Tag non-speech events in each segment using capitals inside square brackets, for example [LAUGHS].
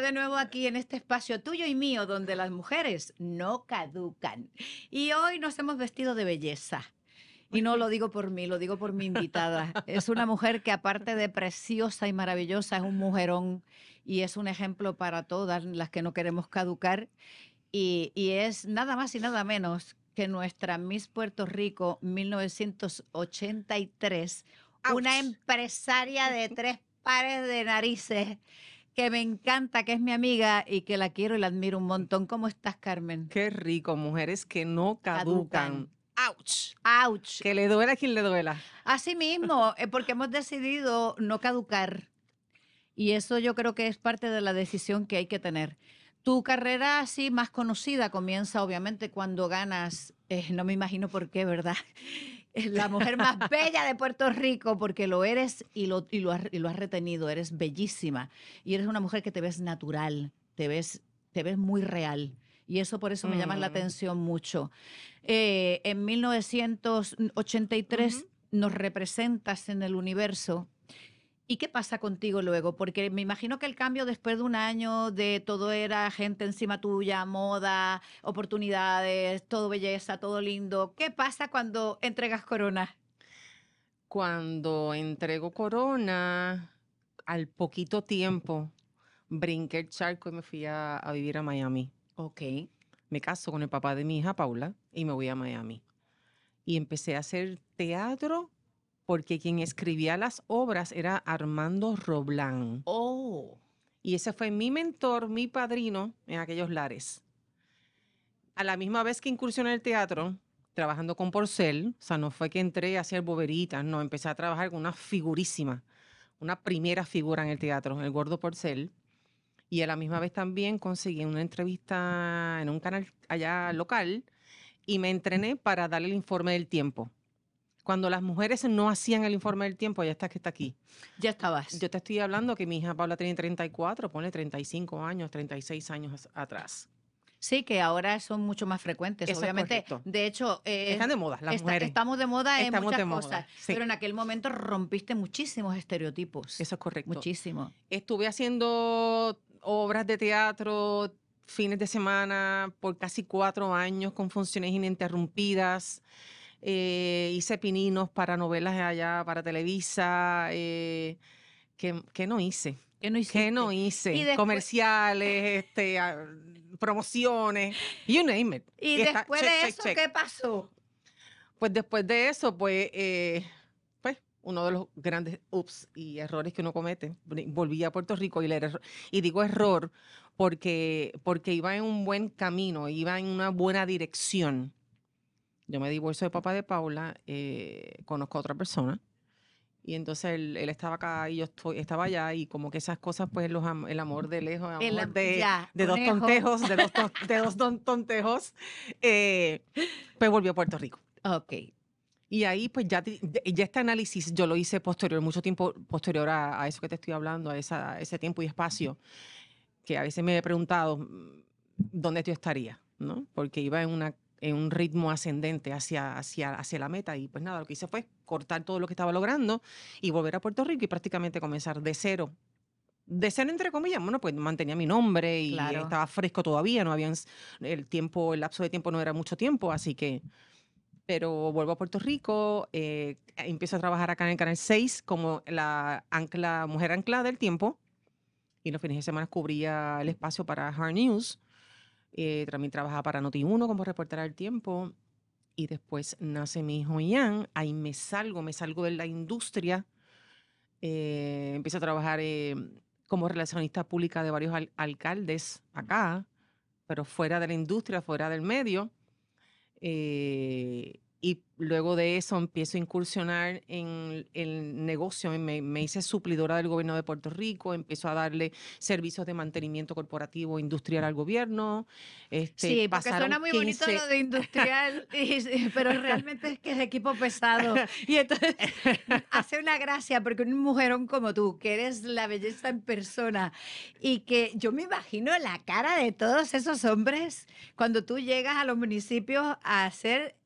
de nuevo aquí en este espacio tuyo y mío donde las mujeres no caducan. Y hoy nos hemos vestido de belleza. Y no lo digo por mí, lo digo por mi invitada. Es una mujer que aparte de preciosa y maravillosa, es un mujerón y es un ejemplo para todas las que no queremos caducar. Y, es nada más y nada menos que nuestra Miss Puerto Rico 1983, una empresaria de tres pares de narices que me encanta, que es mi amiga y que la quiero y la admiro un montón. ¿Cómo estás, Carmen? Qué rico, mujeres que no caducan. ¡Auch! ¡Auch! Que le duela a quien le duela. Así mismo, eh, porque hemos decidido no caducar. Y eso yo creo que es parte de la decisión que hay que tener. Tu carrera así más conocida comienza obviamente cuando ganas, eh, no me imagino por qué, ¿verdad? Eh, la mujer más [LAUGHS] bella de Puerto Rico, porque lo eres y lo, lo, has, retenido, eres bellísima y eres una mujer que te ves natural, te ves, te ves muy real. Y eso por eso me llama la mm. atención mucho. Eh, en 1983 nos representas en el universo ¿Y qué pasa contigo luego? Porque me imagino que el cambio después de un año de todo era gente encima tuya, moda, oportunidades, todo belleza, todo lindo. ¿Qué pasa cuando entregas corona? Cuando entrego corona, al poquito tiempo, brinqué el charco y me fui a, vivir a Miami. Ok. Me caso con el papá de mi hija, Paula, y me voy a Miami. Y empecé a hacer teatro porque quien escribía las obras era Armando Roblán. Oh. Y ese fue mi mentor, mi padrino en aquellos lares. A la misma vez que incursioné en el teatro, trabajando con Porcel, o sea, no fue que entré a hacer boberitas, no, empecé a trabajar con una figurísima, una primera figura en el teatro, en el gordo Porcel. Y a la misma vez también conseguí una entrevista en un canal allá local y me entrené para darle el informe del tiempo cuando las mujeres no hacían el informe del tiempo, ya estás que está aquí. Ya estabas. Yo te estoy hablando que mi hija Paula tiene 34, pone 35 años, 36 años atrás. Sí, que ahora son mucho más frecuentes, obviamente. de hecho, eh, están de moda las Estamos de moda en estamos moda, cosas, pero en aquel momento rompiste muchísimos estereotipos. Eso es correcto. Muchísimo. Estuve haciendo obras de teatro fines de semana por casi cuatro años con funciones ininterrumpidas. Eh, hice pininos para novelas allá, para Televisa, eh, que, no hice. ¿Qué no, ¿Qué no hice? Comerciales, este, ah, promociones, you name it. ¿Y, después de eso qué pasó? Pues después de eso, pues, eh, pues uno de los grandes ups y errores que uno comete, volví a Puerto Rico y, le, y digo error porque, porque iba en un buen camino, iba en una buena dirección yo me divorcio de papá de Paula, eh, conozco a otra persona. Y entonces él, estaba acá y yo estoy, estaba allá y como que esas cosas, pues los, el amor de lejos, el amor de, dos tontejos, de dos, de dos [LAUGHS] tontejos, eh, pues volvió a Puerto Rico. Ok. Y ahí pues ya, ya este análisis yo lo hice posterior, mucho tiempo posterior a, eso que te estoy hablando, a, esa, ese tiempo y espacio, que a veces me he preguntado mm, dónde yo estaría, ¿no? Porque iba en una en un ritmo ascendente hacia, hacia, hacia la meta. Y pues nada, lo que hice fue cortar todo lo que estaba logrando y volver a Puerto Rico y prácticamente comenzar de cero de cero entre comillas, bueno, pues mantenía mi nombre y estaba fresco todavía, no habían el tiempo, el lapso de tiempo no era mucho tiempo, así que pero vuelvo a Puerto Rico, eh, empiezo a trabajar acá en el Canal 6 como la mujer ancla del tiempo, y los fines de semana cubría el espacio para Hard News, eh, también trabajaba para Noti1 como reportera del tiempo. Y después nace mi hijo Ian. Ahí me salgo, me salgo de la industria. Eh, empiezo a trabajar eh, como relacionista pública de varios alcaldes acá, pero fuera de la industria, fuera del medio. y luego de eso empiezo a incursionar en el negocio, me, hice suplidora del gobierno de Puerto Rico, empiezo a darle servicios de mantenimiento corporativo industrial al gobierno. Este, sí, porque suena muy bonito lo de industrial, [LAUGHS] pero realmente es que es equipo pesado. [LAUGHS] Y entonces [LAUGHS] hace una gracia porque un mujerón como tú, que eres la belleza en persona y que yo me imagino la cara de todos esos hombres cuando tú llegas a los municipios a hacer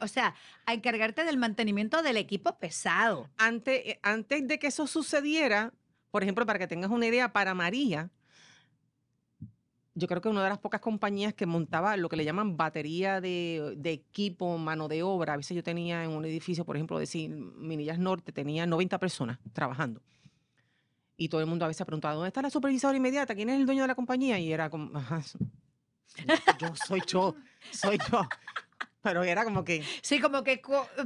o sea, a encargarte del mantenimiento del equipo pesado. Antes, eh, antes de que eso sucediera, por ejemplo, para que tengas una idea, para María, yo creo que una de las pocas compañías que montaba lo que le llaman batería de, equipo, mano de obra. A veces yo tenía en un edificio, por ejemplo, de Minillas Norte, tenía 90 personas trabajando. Y todo el mundo a veces ¿dónde está la supervisora inmediata? ¿Quién es el dueño de la compañía? Y era como, yo soy yo, soy yo. Pero era como que. Sí, como que.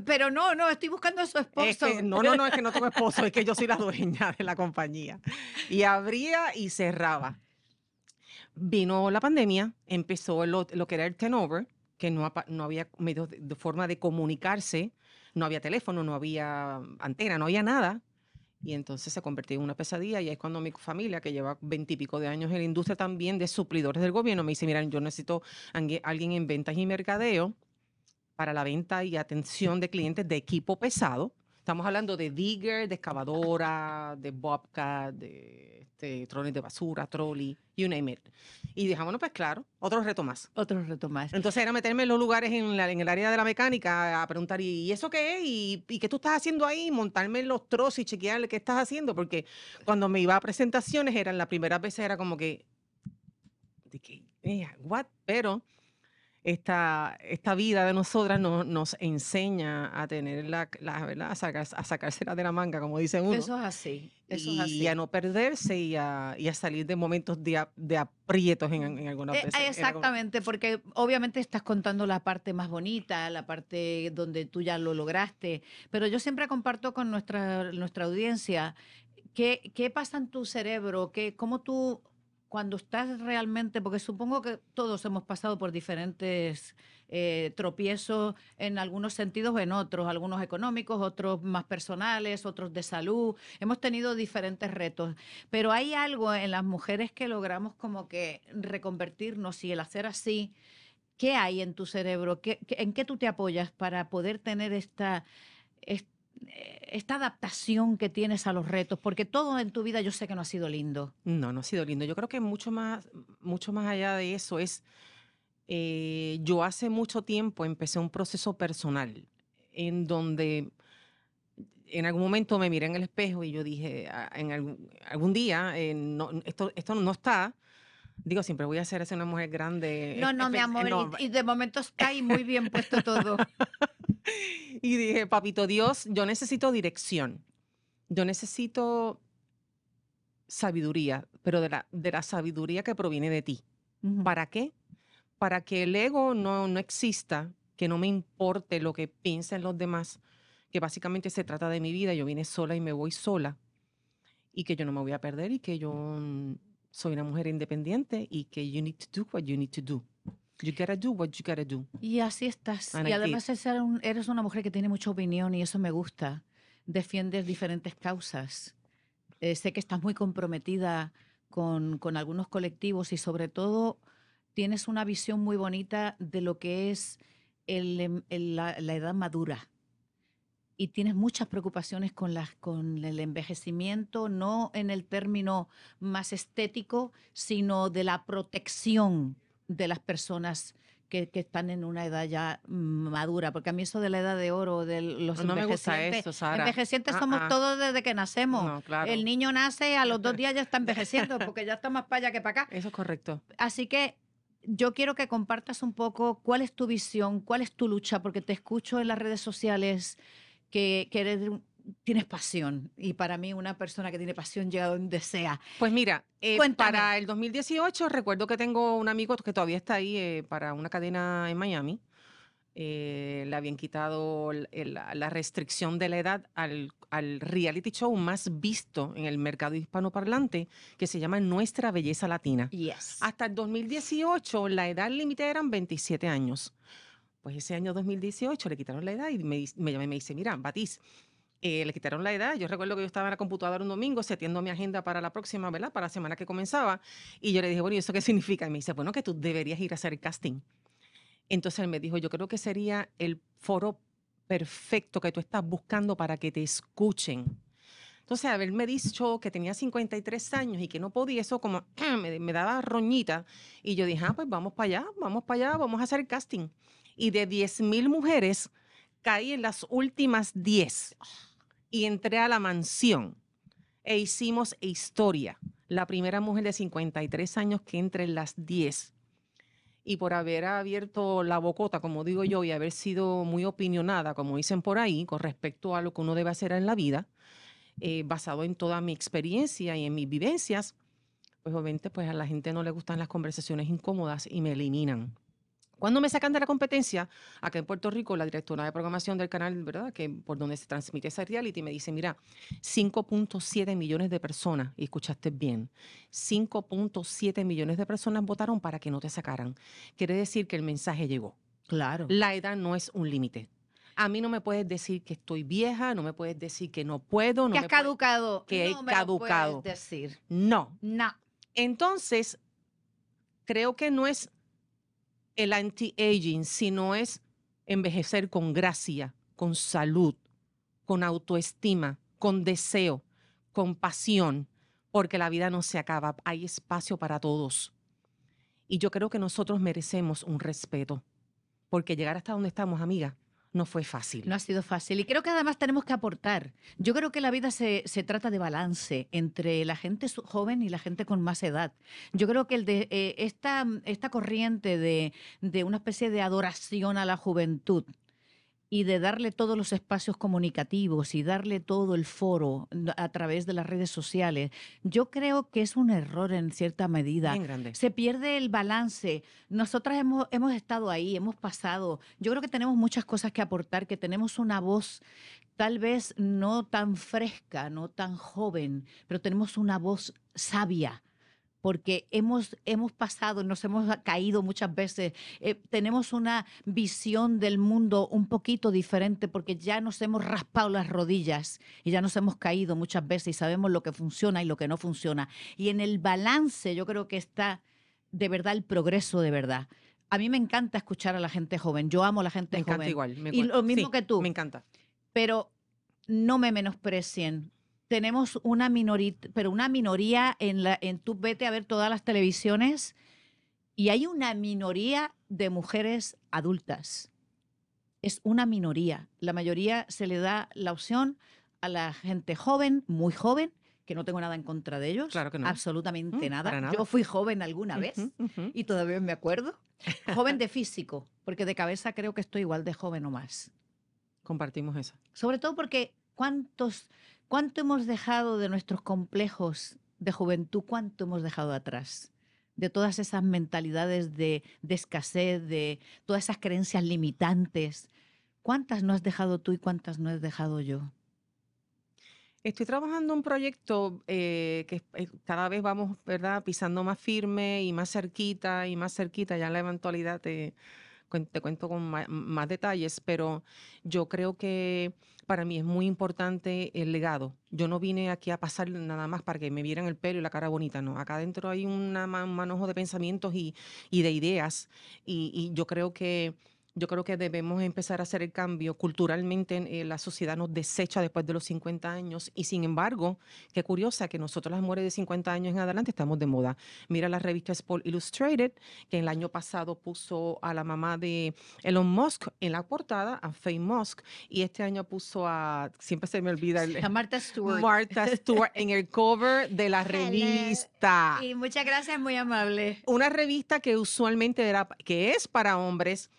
Pero no, no, estoy buscando a su esposo. no, no, no, es que no tengo esposo, es que yo soy la dueña de la compañía. Y abría y cerraba. Vino la pandemia, empezó lo, que era el turnover, que no, no había medio de, forma de comunicarse, no había teléfono, no había antena, no había nada. Y entonces se convirtió en una pesadilla y es cuando mi familia, que lleva veintipico de años en la industria también de suplidores del gobierno, me dice, mira, yo necesito a alguien en ventas y mercadeo para la venta y atención de clientes de equipo pesado. Estamos hablando de digger, de excavadora, de bobcat, de este, de basura, trolley, you name it. Y dejámonos, pues claro, otro reto más. Otro reto más. Entonces era meterme en los lugares en, el área de la mecánica a preguntar, ¿y eso qué es? ¿Y, qué tú estás haciendo ahí? Montarme los trozos y chequear qué estás haciendo. Porque cuando me iba a presentaciones, eran la primera veces, era como que, ¿qué? qué? What? Pero esta, esta vida de nosotras no, nos enseña a tener la, ¿verdad? A, sacar, sacársela de la manga, como dicen uno. Eso es así. y, a no perderse y a, a salir de momentos de, de aprietos en, alguna algunas eh, exactamente, porque obviamente estás contando la parte más bonita, la parte donde tú ya lo lograste, pero yo siempre comparto con nuestra, nuestra audiencia ¿Qué, ¿qué, pasa en tu cerebro? ¿Qué, ¿Cómo tú cuando estás realmente, porque supongo que todos hemos pasado por diferentes eh, tropiezos en algunos sentidos o en otros, algunos económicos, otros más personales, otros de salud, hemos tenido diferentes retos, pero hay algo en las mujeres que logramos como que reconvertirnos y el hacer así, ¿qué hay en tu cerebro? en qué tú te apoyas para poder tener esta, esta eh, esta adaptación que tienes a los retos? Porque todo en tu vida yo sé que no ha sido lindo. No, no ha sido lindo. Yo creo que mucho más, mucho más allá de eso es, eh, yo hace mucho tiempo empecé un proceso personal en donde en algún momento me miré en el espejo y yo dije, en algún, algún día, eh, esto, esto no está, digo, siempre voy a ser una mujer grande. No, no, mi amor, Y, y, de momento está ahí muy bien puesto todo. [LAUGHS] [LAUGHS] y dije, papito Dios, yo necesito dirección. Yo necesito sabiduría, pero de la, de la sabiduría que proviene de ti. ¿Para qué? Para que el ego no, no exista, que no me importe lo que piensen los demás, que básicamente se trata de mi vida, yo vine sola y me voy sola, y que yo no me voy a perder y que yo mm, soy una mujer independiente y que you need to do what you need to do what pues Y así estás. y además eres una mujer que tiene mucha opinión y eso me gusta. Defiendes diferentes causas. Eh, sé que estás muy comprometida con, con algunos colectivos y sobre todo tienes una visión muy bonita de lo que es em, la, la, edad madura y tienes muchas preocupaciones con, las, con el envejecimiento, no en el término más estético, sino de la protección de las personas que, están en una edad ya madura, porque a mí eso de la edad de oro, de los no envejecientes, envejecientes somos ah, ah. todos desde que nacemos. El niño nace a los dos días ya está [LAUGHS] envejeciendo, porque ya está más para allá que para acá. Eso es correcto. Así que yo quiero que compartas un poco cuál es tu visión, cuál es tu lucha, porque te escucho en las redes sociales que, que eres tienes pasión y para mí una persona que tiene pasión llega donde sea. Pues mira, eh, para el 2018 recuerdo que tengo un amigo que todavía está ahí eh, para una cadena en Miami. Eh, le habían quitado la, restricción de la edad al, reality show más visto en el mercado hispanoparlante, que se llama Nuestra Belleza Latina. Yes. Hasta el 2018 la edad límite eran 27 años. Pues ese año 2018 le quitaron la edad y me, me, me dice, mira, Batiz, eh, le quitaron la edad. Yo recuerdo que yo estaba en la computadora un domingo setiendo mi agenda para la próxima, ¿verdad? Para la semana que comenzaba. Y yo le dije, bueno, ¿y eso qué [LAUGHS] significa? Y me dice, bueno, que tú deberías ir a hacer casting. Entonces él me dijo, yo creo que sería el foro perfecto que tú estás buscando para que te escuchen. Entonces, haberme dicho que tenía 53 años y que no podía, eso como [CLEARS THROAT] me, me daba roñita. Y yo dije, ah, pues vamos para allá, vamos para allá, vamos a hacer casting. Y de 10.000 mujeres, caí en las últimas 10 y entré a la mansión e hicimos historia. La primera mujer de 53 años que entra en las 10. Y por haber abierto la bocota, como digo yo, y haber sido muy opinionada, como dicen por ahí, con respecto a lo que uno debe hacer en la vida, eh, basado en toda mi experiencia y en mis vivencias, pues obviamente pues a la gente no le gustan las conversaciones incómodas y me eliminan. Cuando me sacan de la competencia? Acá en Puerto Rico, la directora de programación del canal, ¿verdad? Que por donde se transmite esa reality me dice, mira, 5.7 millones de personas, y escuchaste bien, 5.7 millones de personas votaron para que no te sacaran. Quiere decir que el mensaje llegó. Claro. La edad no es un límite. A mí no me puedes decir que estoy vieja, no me puedes decir que no puedo. No que has caducado. Que he caducado. decir. No. No. Entonces, creo que no es el anti-aging, no es envejecer con gracia, con salud, con autoestima, con deseo, con pasión, porque la vida no se acaba, hay espacio para todos. Y yo creo que nosotros merecemos un respeto, porque llegar hasta donde estamos, amiga, no fue fácil. No ha sido fácil. Y creo que además tenemos que aportar. Yo creo que la vida se, trata de balance entre la gente joven y la gente con más edad. Yo creo que el de, eh, esta, esta corriente de, de una especie de adoración a la juventud, y de darle todos los espacios comunicativos y darle todo el foro a través de las redes sociales, yo creo que es un error en cierta medida. grande. Se pierde el balance. Nosotras hemos estado ahí, hemos pasado. Yo creo que tenemos muchas cosas que aportar, que tenemos una voz tal vez no tan fresca, no tan joven, pero tenemos una voz sabia porque hemos, hemos pasado, nos hemos caído muchas veces, eh, tenemos una visión del mundo un poquito diferente porque ya nos hemos raspado las rodillas y ya nos hemos caído muchas veces y sabemos lo que funciona y lo que no funciona. Y en el balance yo creo que está de verdad el progreso de verdad. A mí me encanta escuchar a la gente joven, yo amo a la gente joven. igual, me encanta Y lo mismo que tú. Me encanta. Pero no me menosprecien, tenemos una minoría, pero una minoría en la, en tú vete a ver todas las televisiones y hay una minoría de mujeres adultas. Es una minoría. La mayoría se le da la opción a la gente joven, muy joven, que no tengo nada en contra de ellos. Claro que no. Absolutamente mm, nada. Yo fui joven alguna vez y todavía me acuerdo. [LAUGHS] Joven de físico, porque de cabeza creo que estoy igual de joven o más. Compartimos eso. Sobre todo porque cuántos ¿Cuánto hemos dejado de nuestros complejos de juventud? ¿Cuánto hemos dejado atrás? De todas esas mentalidades de, escasez, de todas esas creencias limitantes. ¿Cuántas no has dejado tú y cuántas no he dejado yo? Estoy trabajando un proyecto eh, que eh, cada vez vamos, ¿verdad?, pisando más firme y más cerquita y más cerquita. Ya la eventualidad te, te cuento con más, detalles, pero yo creo que para mí es muy importante el legado. Yo no vine aquí a pasar nada más para que me vieran el pelo y la cara bonita, no. Acá adentro hay un manojo de pensamientos y, de ideas y yo creo que yo creo que debemos empezar a hacer el cambio. Culturalmente eh, la sociedad nos desecha después de los 50 años y sin embargo, qué curiosa que nosotros las mujeres de 50 años en adelante estamos de moda. Mira la revista Sport Illustrated que el año pasado puso a la mamá de Elon Musk en la portada, a Faye Musk, y este año puso a, siempre se me olvida, a Martha Stewart. Martha Stewart en el cover de la [LAUGHS] revista. Y muchas gracias, muy amable. Una revista que usualmente era, que es para hombres,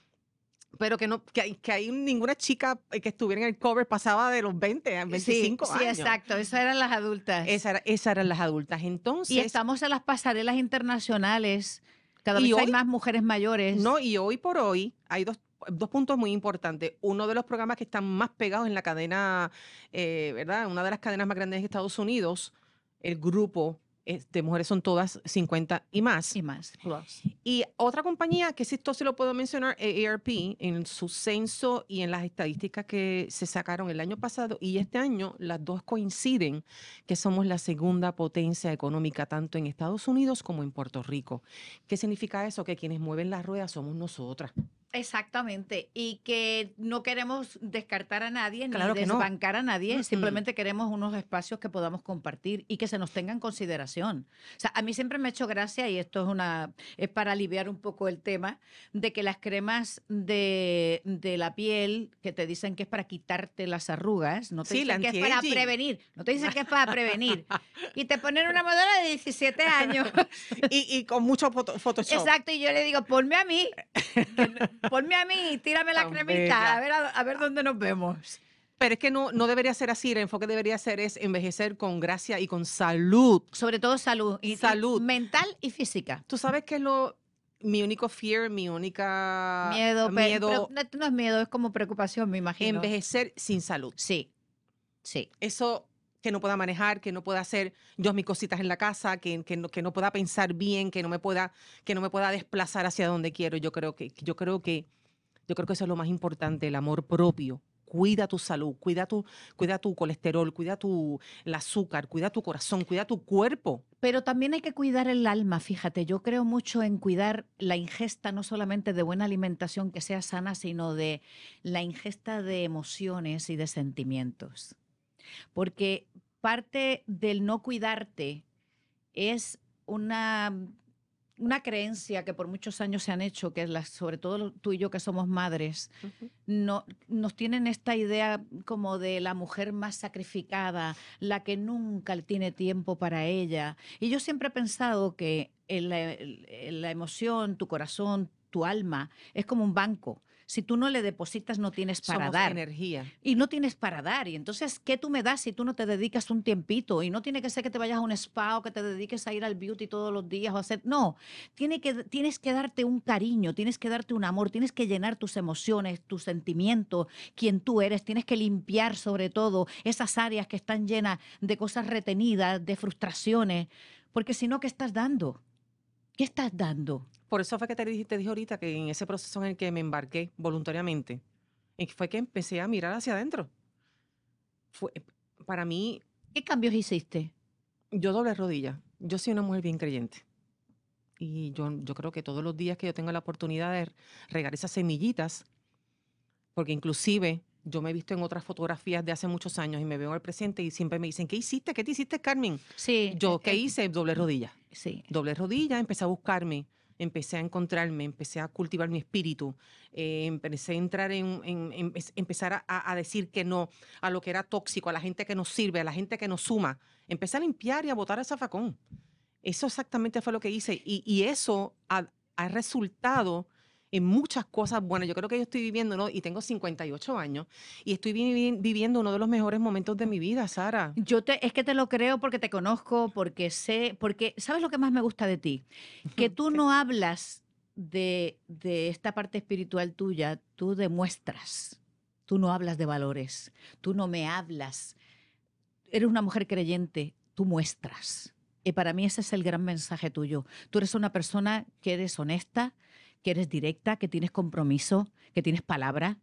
pero que no que, que hay ninguna chica eh, que estuviera en el cover pasaba de los 20 a 25 años. Sí, exacto, esas eran las adultas. esas eran las adultas. Entonces, y estamos en las pasarelas internacionales, cada vez hay más mujeres mayores. No, y hoy por hoy hay dos dos puntos muy importantes. Uno de los programas que están más pegados en la cadena, eh, ¿verdad? Una de las cadenas más grandes de Estados Unidos, el grupo de este, mujeres son todas 50 y más. Y más. Y otra compañía que esto se lo puedo mencionar, AARP, en su censo y en las estadísticas que se sacaron el año pasado y este año, las dos coinciden que somos la segunda potencia económica tanto en Estados Unidos como en Puerto Rico. ¿Qué significa eso? Que quienes mueven las ruedas somos nosotras. Exactamente, y que no queremos descartar a nadie ni desbancar a nadie, simplemente queremos unos espacios que podamos compartir y que se nos tengan en consideración. O sea, a mí siempre me ha hecho gracia, y esto es una es para aliviar un poco el tema, de que las cremas de, de la piel que te dicen que es para quitarte las arrugas, no te dicen que es para prevenir, no te dicen que es para prevenir, [LAUGHS] y te ponen una modelo de 17 años. [LAUGHS] y, con mucho Photoshop. Exacto, y yo le digo, ponme a mí. [LAUGHS] Ponme a mí, tírame la cremita, a ver, a, ver dónde nos vemos. Pero es que no, no debería ser así, el enfoque debería ser es envejecer con gracia y con salud. Sobre todo salud. Y salud. Mental y física. Tú sabes que es lo, mi único fear, mi única... Miedo, miedo no es miedo, es como preocupación, me imagino. Envejecer sin salud. Sí, sí. Eso que no pueda manejar, que no pueda hacer yo mis cositas en la casa, que, que, no, que no pueda pensar bien, que no me pueda, que no me pueda desplazar hacia donde quiero. Yo creo que, yo creo que, yo creo que eso es lo más importante, el amor propio. Cuida tu salud, cuida tu, cuida tu colesterol, cuida tu el azúcar, cuida tu corazón, cuida tu cuerpo. Pero también hay que cuidar el alma, fíjate, yo creo mucho en cuidar la ingesta no solamente de buena alimentación que sea sana, sino de la ingesta de emociones y de sentimientos porque parte del no cuidarte es una, creencia que por muchos años se han hecho, que la, sobre todo tú y yo que somos madres, no, nos tienen esta idea como de la mujer más sacrificada, la que nunca tiene tiempo para ella. Y yo siempre he pensado que la emoción, tu corazón, tu alma, es como un banco. Si tú no le depositas, no tienes para Somos dar. energía. Y no tienes para dar. Y entonces, ¿qué tú me das si tú no te dedicas un tiempito? Y no tiene que ser que te vayas a un spa o que te dediques a ir al beauty todos los días o hacer. No. Tiene que, tienes que darte un cariño, tienes que darte un amor, tienes que llenar tus emociones, tus sentimientos, quien tú eres. Tienes que limpiar, sobre todo, esas áreas que están llenas de cosas retenidas, de frustraciones. Porque si no, ¿qué estás dando? ¿Qué estás dando? Por eso fue que te dije, ahorita que en ese proceso en el que me embarqué voluntariamente, fue que empecé a mirar hacia adentro. Fue, eh, para mí... ¿Qué cambios hiciste? Yo doble rodilla. Yo soy una mujer bien creyente. Y yo, yo creo que todos los días que yo tengo la oportunidad de regar esas semillitas, porque inclusive yo me he visto en otras fotografías de hace muchos años y me veo al presente y siempre me dicen, ¿qué hiciste? ¿Qué te hiciste, Carmen? Sí. Yo, eh, ¿qué eh, hice? Doble rodilla. Sí. Doble rodilla, empecé a buscarme empecé a encontrarme, empecé a cultivar mi espíritu, eh, empecé a entrar en, empezar a, decir que no a lo que era tóxico, a la gente que nos sirve, a la gente que nos suma. Empecé a limpiar y a botar esa zafacón. Eso exactamente fue lo que hice y, eso ha resultado en muchas cosas bueno, Yo creo que yo estoy viviendo, ¿no? y tengo 58 años, y estoy viviendo uno de los mejores momentos de mi vida, Sara. Yo te, es que te lo creo porque te conozco, porque sé, porque sabes lo que más me gusta de ti, que tú no hablas de, de esta parte espiritual tuya, tú demuestras, tú no hablas de valores, tú no me hablas, eres una mujer creyente, tú muestras. Y para mí ese es el gran mensaje tuyo. Tú eres una persona que eres honesta, que eres directa, que tienes compromiso, que tienes palabra,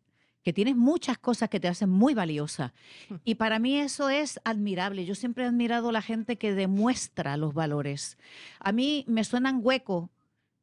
que tienes muchas cosas que te hacen muy valiosa. Mm. Y para mí eso es admirable. Yo siempre he admirado a la gente que demuestra los valores. A mí me suenan hueco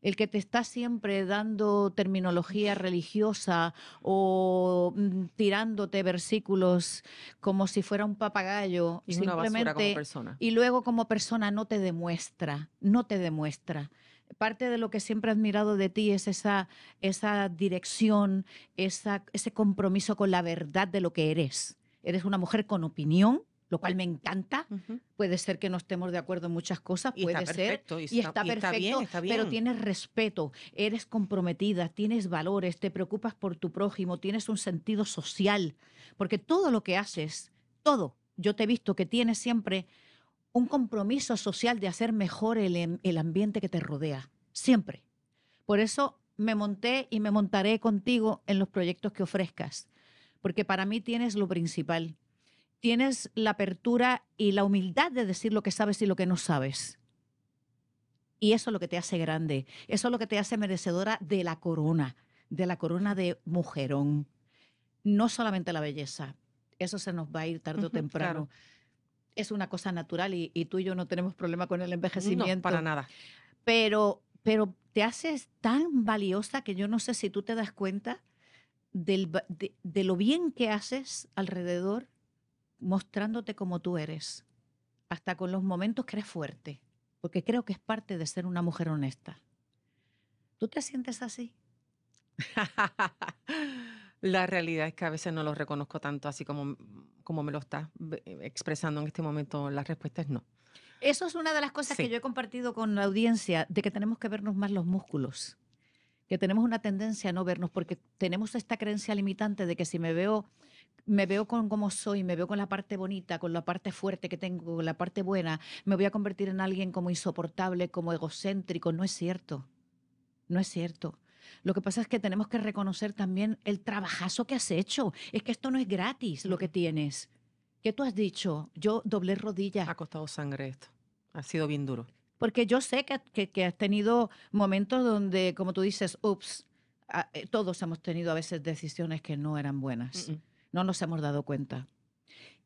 el que te está siempre dando terminología religiosa o mm, tirándote versículos como si fuera un papagayo. Y simplemente, Y luego como persona no te demuestra, no te demuestra parte de lo que siempre he admirado de ti es esa, esa dirección, esa, ese compromiso con la verdad de lo que eres. Eres una mujer con opinión, lo cual me encanta. Puede ser que no estemos de acuerdo en muchas cosas, puede ser. está, y está perfecto, está bien. pero tienes respeto, eres comprometida, tienes valores, te preocupas por tu prójimo, tienes un sentido social, porque todo lo que haces, todo, yo te he visto que tienes siempre un compromiso social de hacer mejor em, el, ambiente que te rodea, siempre. Por eso me monté y me montaré contigo en los proyectos que ofrezcas, porque para mí tienes lo principal. Tienes la apertura y la humildad de decir lo que sabes y lo que no sabes. Y eso es lo que te hace grande, eso es lo que te hace merecedora de la corona, de la corona de mujerón. No solamente la belleza, eso se nos va a ir tarde o temprano es una cosa natural y, tú y yo no tenemos problema con el envejecimiento. No, para nada. Pero, pero te haces tan valiosa que yo no sé si tú te das cuenta de, de lo bien que haces alrededor mostrándote como tú eres, hasta con los momentos que eres fuerte, porque creo que es parte de ser una mujer honesta. ¿Tú te sientes así? [LAUGHS] La realidad es que a veces no lo reconozco tanto así como, como me lo está eh, expresando en este momento. La respuesta es no. Eso es una de las cosas que yo he compartido con la audiencia, de que tenemos que vernos más los músculos, que tenemos una tendencia a no vernos porque tenemos esta creencia limitante de que si me veo, me veo con cómo soy, me veo con la parte bonita, con la parte fuerte que tengo, con la parte buena, me voy a convertir en alguien como insoportable, como egocéntrico. No es cierto, no es cierto lo que pasa es que tenemos que reconocer también el trabajazo que has hecho. Es que esto no es gratis lo que tienes. ¿Qué tú has dicho? Yo doblé rodillas. Ha costado sangre esto. Ha sido bien duro. Porque yo sé que, que, has tenido momentos donde, como tú dices, ups, ah, eh, todos hemos tenido a veces decisiones que no eran buenas. No nos hemos dado cuenta.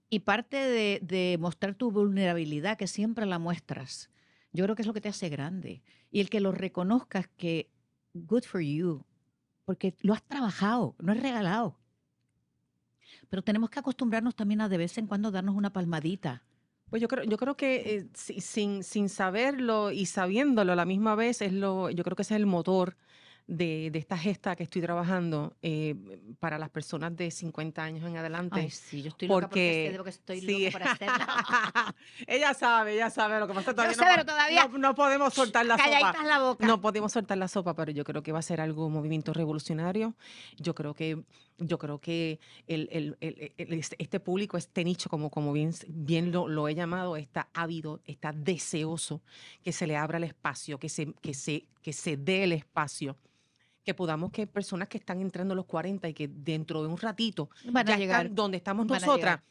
Y parte de, mostrar tu vulnerabilidad, que siempre la muestras, yo creo que es lo que te hace grande. Y el que lo reconozcas que good for you, porque lo has trabajado, no es regalado. Pero tenemos que acostumbrarnos también a de vez en cuando darnos una palmadita. Pues yo creo, yo creo que eh, sin, sin saberlo y sabiéndolo a la misma vez, es lo, yo creo que ese es el motor de, esta gesta que estoy trabajando eh, para las personas de 50 años en adelante. Ay, sí, yo estoy loca porque, estoy loca por hacerla. [LAUGHS] ella sabe, ella sabe lo que pasa. Todavía, no, no, podemos soltar la sopa. La boca. No podemos soltar la sopa, pero yo creo que va a ser algo, un movimiento revolucionario. Yo creo que yo creo que el, e, este, este público, este nicho, como, como bien, bien lo, he llamado, está ávido, está deseoso que se le abra el espacio, que se, que se, dé el espacio que podamos que personas que están entrando a los 40 y que dentro de un ratito van llegar. están donde estamos nosotras.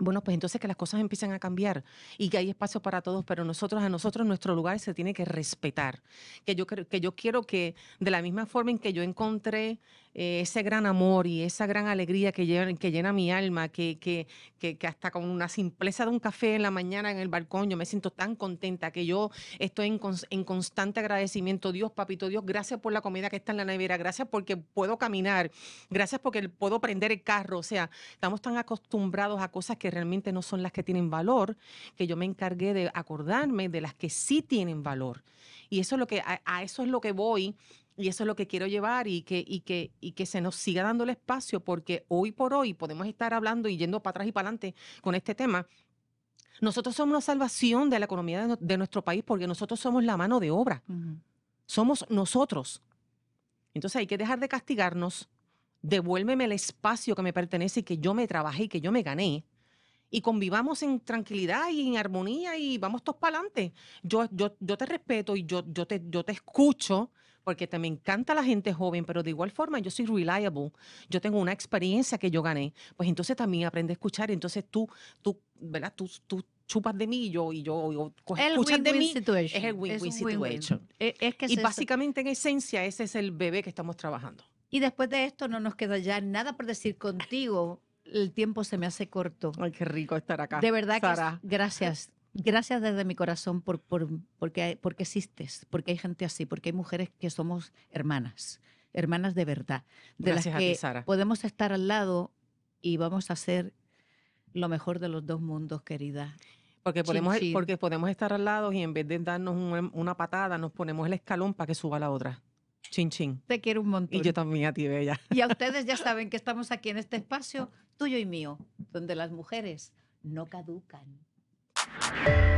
Bueno, pues entonces que las cosas empiecen a cambiar y que hay espacio para todos, pero nosotros, a nosotros, nuestro lugar se tiene que respetar. Que yo, que yo quiero que, de la misma forma en que yo encontré eh, ese gran amor y esa gran alegría que llena, que llena mi alma, que, hasta con una simpleza de un café en la mañana en el balcón, yo me siento tan contenta que yo estoy en, constante agradecimiento. Dios, papito, Dios, gracias por la comida que está en la nevera, gracias porque puedo caminar, gracias porque puedo prender el carro. O sea, estamos tan acostumbrados a cosas que realmente no son las que tienen valor, que yo me encargué de acordarme de las que sí tienen valor. Y eso es lo que a eso es lo que voy y eso es lo que quiero llevar y que, y, que, y que se nos siga dando el espacio, porque hoy por hoy podemos estar hablando y yendo para atrás y para adelante con este tema, nosotros somos la salvación de la economía de, nuestro país porque nosotros somos la mano de obra. Somos nosotros. Entonces hay que dejar de castigarnos. Devuélveme el espacio que me pertenece y que yo me trabajé y que yo me gané. Y convivamos en tranquilidad y en armonía y vamos todos para adelante. Yo, yo, yo te respeto y yo, yo, te, yo te escucho porque te me encanta la gente joven, pero de igual forma yo soy reliable, yo tengo una experiencia que yo gané, pues entonces también aprende a escuchar, entonces tú, tú, ¿verdad? Tú, tú chupas de mí y yo, y yo, yo escuchas de mí. Es el win-win situation. E, es que es y básicamente en esencia ese es el bebé que estamos trabajando. Y después de esto no nos queda ya nada por decir contigo. El tiempo se me hace corto. Ay, qué rico estar acá. De verdad, Sara. gracias gracias desde mi corazón por, por, porque, porque existes, porque hay gente así, porque hay mujeres que somos hermanas, hermanas de verdad, de gracias las que podemos estar al lado y vamos a hacer lo mejor de los dos mundos, querida. Porque podemos, porque podemos estar al lado y en vez de darnos una, una patada, nos ponemos el escalón para que suba la otra. Chin, chin. Te quiero un montón. Y yo también a ti, Bella. [LAUGHS] Y a ustedes ya saben que estamos aquí en este espacio tuyo y mío, donde las mujeres no caducan. you